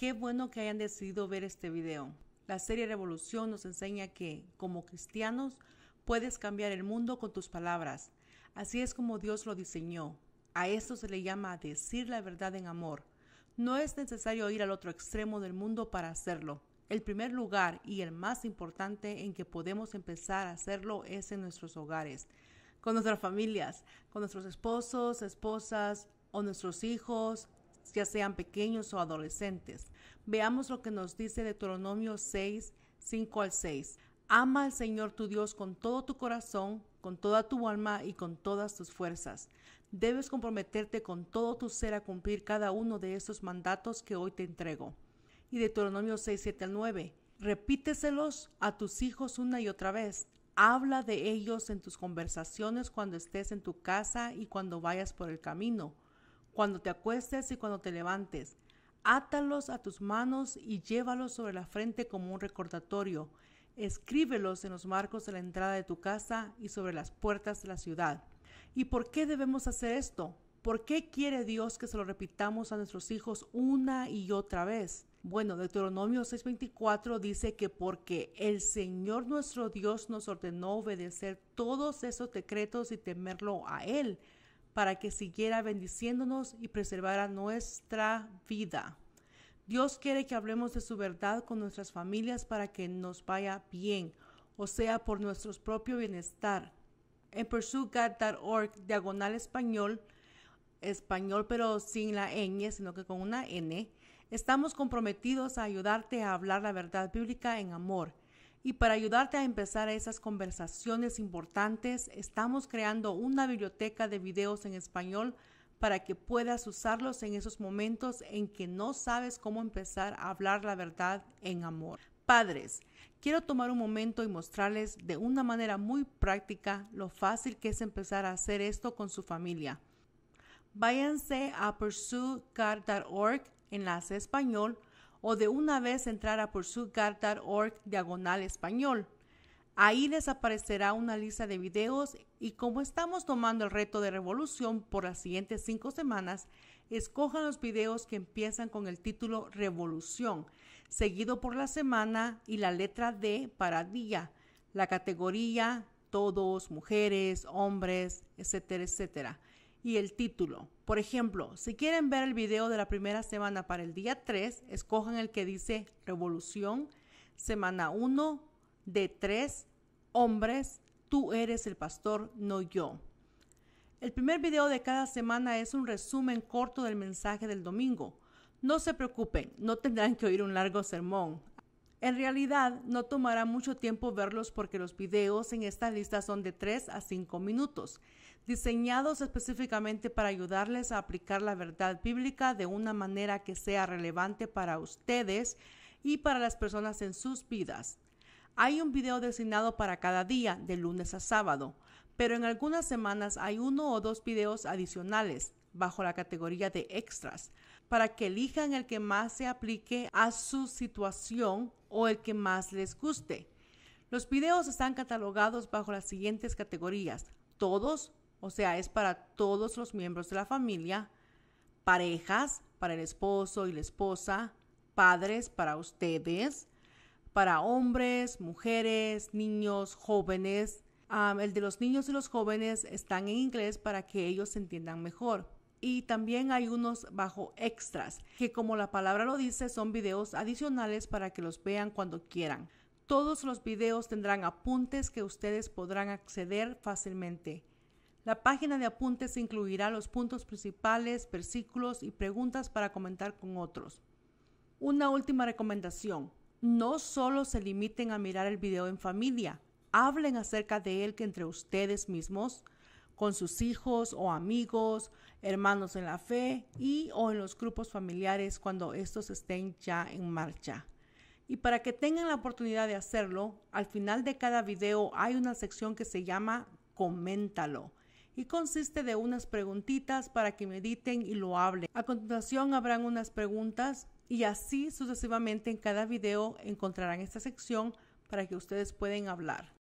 Qué bueno que hayan decidido ver este video. La serie Revolución nos enseña que, como cristianos, puedes cambiar el mundo con tus palabras. Así es como Dios lo diseñó. A esto se le llama decir la verdad en amor. No es necesario ir al otro extremo del mundo para hacerlo. El primer lugar y el más importante en que podemos empezar a hacerlo es en nuestros hogares, con nuestras familias, con nuestros esposos, esposas o nuestros hijos, ya sean pequeños o adolescentes. Veamos lo que nos dice Deuteronomio 6, 5 al 6. Ama al Señor tu Dios con todo tu corazón, con toda tu alma y con todas tus fuerzas. Debes comprometerte con todo tu ser a cumplir cada uno de estos mandatos que hoy te entrego. Y Deuteronomio 6, 7 al 9. Repíteselos a tus hijos una y otra vez. Habla de ellos en tus conversaciones cuando estés en tu casa y cuando vayas por el camino, cuando te acuestes y cuando te levantes Átalos a tus manos y llévalos sobre la frente como un recordatorio. Escríbelos en los marcos de la entrada de tu casa y sobre las puertas de la ciudad. ¿Y por qué debemos hacer esto? ¿Por qué quiere Dios que se lo repitamos a nuestros hijos una y otra vez? Bueno, Deuteronomio 6:24 dice que porque el Señor nuestro Dios nos ordenó obedecer todos esos decretos y temerlo a Él, para que siguiera bendiciéndonos y preservara nuestra vida. Dios quiere que hablemos de su verdad con nuestras familias para que nos vaya bien, o sea, por nuestro propio bienestar. En pursuitgod.org, diagonal español, español pero sin la ñ, sino que con una n, estamos comprometidos a ayudarte a hablar la verdad bíblica en amor y para ayudarte a empezar esas conversaciones importantes, estamos creando una biblioteca de videos en español para que puedas usarlos en esos momentos en que no sabes cómo empezar a hablar la verdad en amor. Padres, quiero tomar un momento y mostrarles de una manera muy práctica lo fácil que es empezar a hacer esto con su familia. Váyanse a pursuecard.org enlace español, o de una vez entrar a pursuitguard.org diagonal español. Ahí les aparecerá una lista de videos y como estamos tomando el reto de revolución por las siguientes cinco semanas, escojan los videos que empiezan con el título Revolución, seguido por la semana y la letra D para día, la categoría todos, mujeres, hombres, etcétera, etcétera y el título. Por ejemplo, si quieren ver el video de la primera semana para el día 3, escojan el que dice Revolución, semana 1 de 3 hombres, tú eres el pastor, no yo. El primer video de cada semana es un resumen corto del mensaje del domingo. No se preocupen, no tendrán que oír un largo sermón. En realidad, no tomará mucho tiempo verlos porque los videos en esta lista son de 3 a 5 minutos, diseñados específicamente para ayudarles a aplicar la verdad bíblica de una manera que sea relevante para ustedes y para las personas en sus vidas. Hay un video designado para cada día, de lunes a sábado, pero en algunas semanas hay uno o dos videos adicionales, bajo la categoría de extras para que elijan el que más se aplique a su situación o el que más les guste. Los videos están catalogados bajo las siguientes categorías. Todos, o sea, es para todos los miembros de la familia. Parejas, para el esposo y la esposa. Padres, para ustedes. Para hombres, mujeres, niños, jóvenes. Ah, el de los niños y los jóvenes están en inglés para que ellos se entiendan mejor y también hay unos bajo extras, que como la palabra lo dice, son videos adicionales para que los vean cuando quieran. Todos los videos tendrán apuntes que ustedes podrán acceder fácilmente. La página de apuntes incluirá los puntos principales, versículos y preguntas para comentar con otros. Una última recomendación. No solo se limiten a mirar el video en familia, hablen acerca de él que entre ustedes mismos, con sus hijos o amigos, hermanos en la fe y o en los grupos familiares cuando estos estén ya en marcha. Y para que tengan la oportunidad de hacerlo, al final de cada video hay una sección que se llama Coméntalo y consiste de unas preguntitas para que mediten y lo hablen. A continuación habrán unas preguntas y así sucesivamente en cada video encontrarán esta sección para que ustedes pueden hablar.